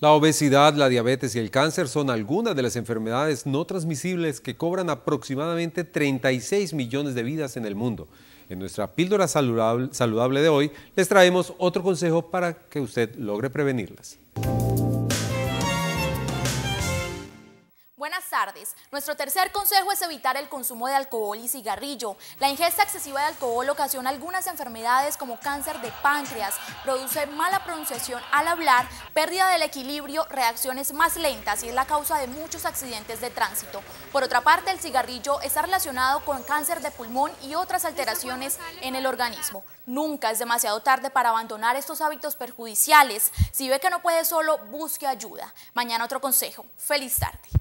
La obesidad, la diabetes y el cáncer son algunas de las enfermedades no transmisibles que cobran aproximadamente 36 millones de vidas en el mundo. En nuestra píldora saludable de hoy les traemos otro consejo para que usted logre prevenirlas. Buenas tardes. Nuestro tercer consejo es evitar el consumo de alcohol y cigarrillo. La ingesta excesiva de alcohol ocasiona algunas enfermedades como cáncer de páncreas, produce mala pronunciación al hablar, pérdida del equilibrio, reacciones más lentas y es la causa de muchos accidentes de tránsito. Por otra parte, el cigarrillo está relacionado con cáncer de pulmón y otras alteraciones en el organismo. Nunca es demasiado tarde para abandonar estos hábitos perjudiciales. Si ve que no puede solo, busque ayuda. Mañana otro consejo. Feliz tarde.